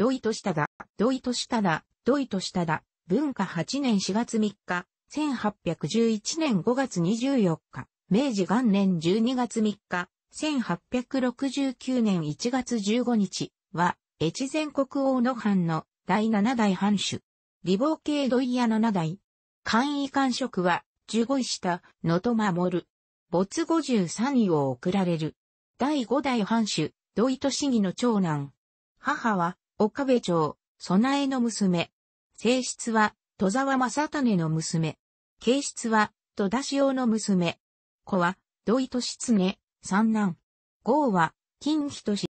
土井としただ、土井としただ、土井としただ、文化8年4月3日、1811年5月24日、明治元年12月3日、1869年1月15日は、越前国王の藩の第7代藩主。李望系土井屋7代。官位官職は、15位下、野戸守。没53位を送られる。第5代藩主、土井と利義の長男。母は、岡部町、備えの娘。正室は、戸沢正種の娘。形質は、戸田潮の娘。子は、土井利常、三男。号は、金人氏。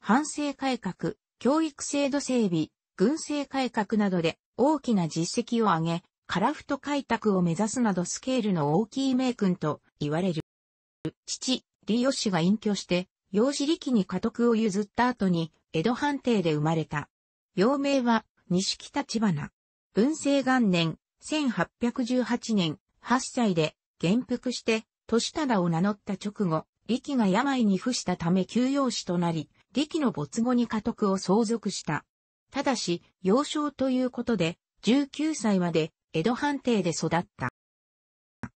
反省改革、教育制度整備、軍政改革などで大きな実績を上げ、カラフト開拓を目指すなどスケールの大きい名君と言われる。父、李義が隠居して、養子力に家督を譲った後に、江戸藩邸で生まれた。幼名は、西北千花。文政元年、1818年、8歳で、元服して、年忠を名乗った直後、力が病に伏したため休養士となり、力の没後に家督を相続した。ただし、幼少ということで、19歳まで、江戸藩邸で育った。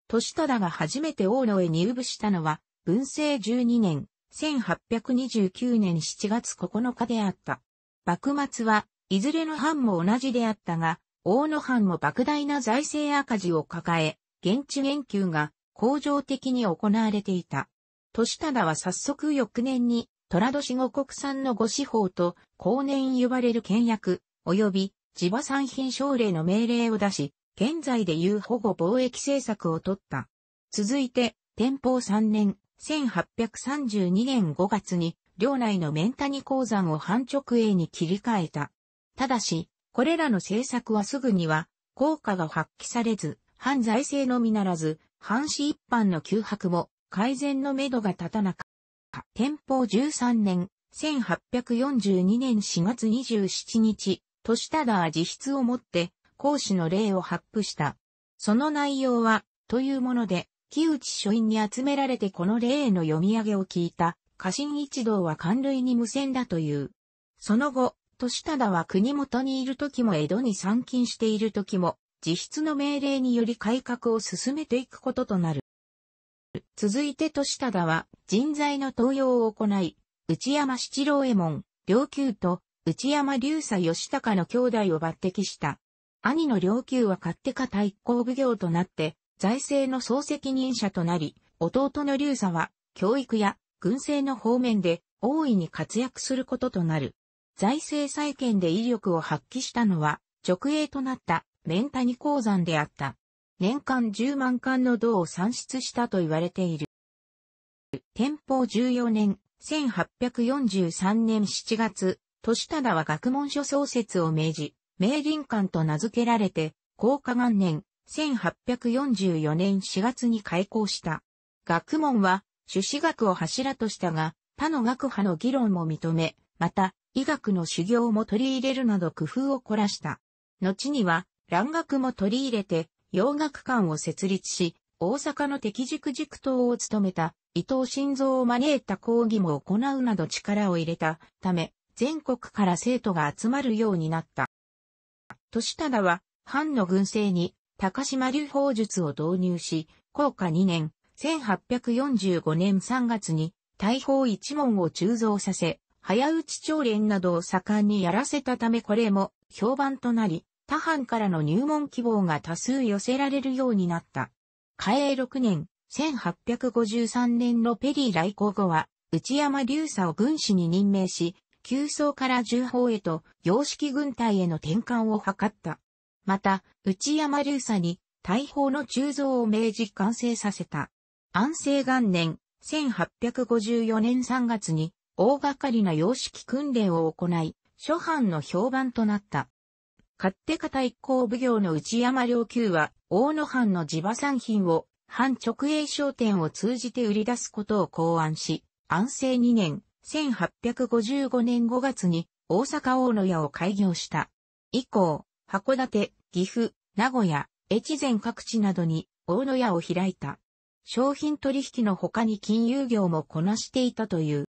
年忠が初めて大野へ入部したのは、文政12年、1829年7月9日であった。幕末はいずれの藩も同じであったが、大野藩も莫大な財政赤字を抱え、現地研究が恒常的に行われていた。年忠は早速翌年に、虎年後国産のご司法と、後年呼ばれる倹約、及び地場産品奨励の命令を出し、現在でいう保護貿易政策を取った。続いて、天保3年、1832年5月に、領内のメンタニ鉱山を半直営に切り替えた。ただし、これらの政策はすぐには、効果が発揮されず、反財政のみならず、反市一般の休迫も改善のめどが立たなかった。天保13年、1842年4月27日、都市ただ自筆をもって、講師の例を発布した。その内容は、というもので、木内書院に集められてこの例への読み上げを聞いた、家臣一同は官類に無線だという。その後、年忠は国元にいる時も江戸に参勤している時も、自筆の命令により改革を進めていくこととなる。続いて年忠は人材の登用を行い、内山七郎右衛門、良久と内山隆佐義高の兄弟を抜擢した。兄の良久は勝手か対抗奉行となって、財政の総責任者となり、弟の劉佐は、教育や軍政の方面で大いに活躍することとなる。財政再建で威力を発揮したのは、直営となった面谷鉱山であった。年間10万貫の銅を産出したと言われている。天保14年、1843年7月、年忠は学問所創設を命じ、明林館と名付けられて、高下元年、1844年4月に開校した。学問は、朱子学を柱としたが、他の学派の議論も認め、また、医学の修行も取り入れるなど工夫を凝らした。後には、蘭学も取り入れて、洋学館を設立し、大阪の敵塾塾頭を務めた伊藤晋三を招いた講義も行うなど力を入れたため、全国から生徒が集まるようになった。利忠は、藩の軍政に高島流法術を導入し、高下2年、1845年3月に、大砲一門を鋳造させ、早打ち長連などを盛んにやらせたためこれも評判となり、他藩からの入門希望が多数寄せられるようになった。嘉永6年、1853年のペリー来航後は、内山流佐を軍師に任命し、急走から重砲へと、洋式軍隊への転換を図った。また、内山流佐に大砲の鋳造を命じ完成させた。安政元年、1854年3月に、大掛かりな様式訓練を行い、諸藩の評判となった。勝手方一行奉行の内山良久は、大野藩の地場産品を、藩直営商店を通じて売り出すことを考案し、安政2年、1855年5月に、大阪大野屋を開業した。以降、函館、岐阜、名古屋、越前各地などに大野屋を開いた。商品取引の他に金融業もこなしていたという。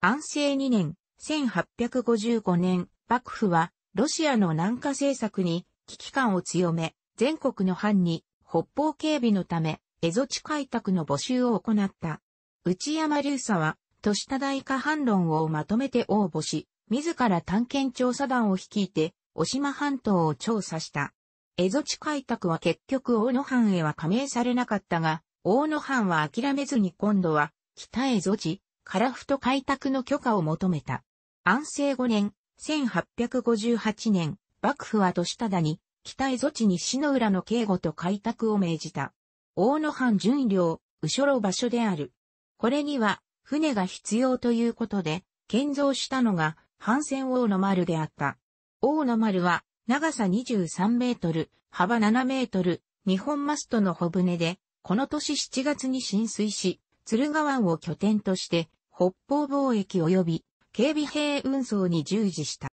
安政2年、1855年、幕府はロシアの南下政策に危機感を強め、全国の藩に北方警備のため、蝦夷地開拓の募集を行った。内山隆佐は、都市多大化反論をまとめて応募し、自ら探検調査団を率いて、渡島半島を調査した。蝦夷地開拓は結局大野藩へは加盟されなかったが、大野藩は諦めずに今度は北蝦夷地、樺太開拓の許可を求めた。安政5年、1858年、幕府は年忠に、北蝦夷地死の浦の警護と開拓を命じた。大野藩巡領、後ろ場所である。これには、船が必要ということで、建造したのが、藩船王の丸であった。大野丸は、長さ23メートル、幅7メートル、日本マストの小舟で、この年7月に浸水し、鶴川湾を拠点として、北方貿易及び警備兵運送に従事した。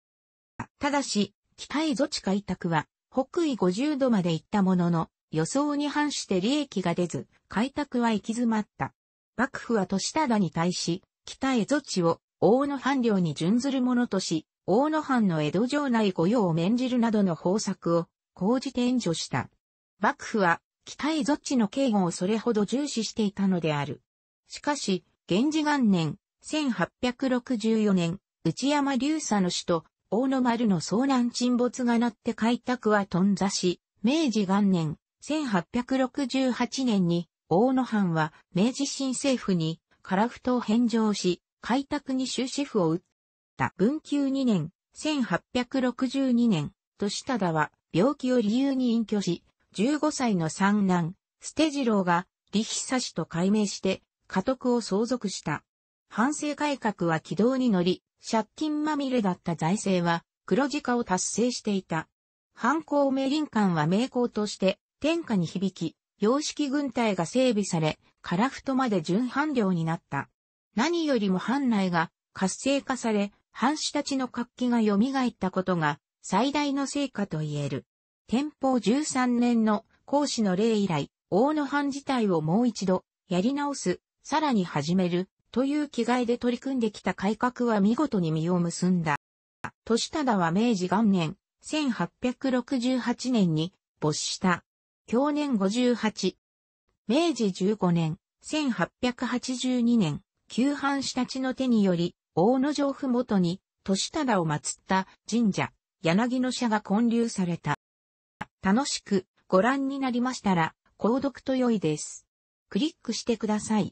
ただし、機械土地開拓は北緯50度まで行ったものの、予想に反して利益が出ず、開拓は行き詰まった。幕府は利忠に対し、北へ土地を大野藩領に準ずるものとし、大野藩の江戸城内御用を免じるなどの方策を講じて援助した。幕府は北蝦夷地の警護をそれほど重視していたのである。しかし、源氏元年、1864年、内山流佐の首都、大野丸の遭難沈没がなって開拓は頓挫し、明治元年、1868年に、大野藩は明治新政府に、樺太を返上し、開拓に終止符を打っ。文久2年、1862年、利田は病気を理由に隠居し、15歳の三男、捨次郎が、李久氏と改名して、家督を相続した。反省改革は軌道に乗り、借金まみれだった財政は、黒字化を達成していた。反抗名林間は名工として、天下に響き、洋式軍隊が整備され、樺太まで準半領になった。何よりも藩内が活性化され、藩士たちの活気が蘇ったことが最大の成果と言える。天保13年の孔子の例以来、大野藩自体をもう一度やり直す、さらに始めるという気概で取り組んできた改革は見事に実を結んだ。年忠は明治元年、1868年に没した。去年58。明治15年、1882年、旧藩士たちの手により、大野城ふもとに、年忠を祀った神社、柳の社が建立された。楽しくご覧になりましたら、購読と良いです。クリックしてください。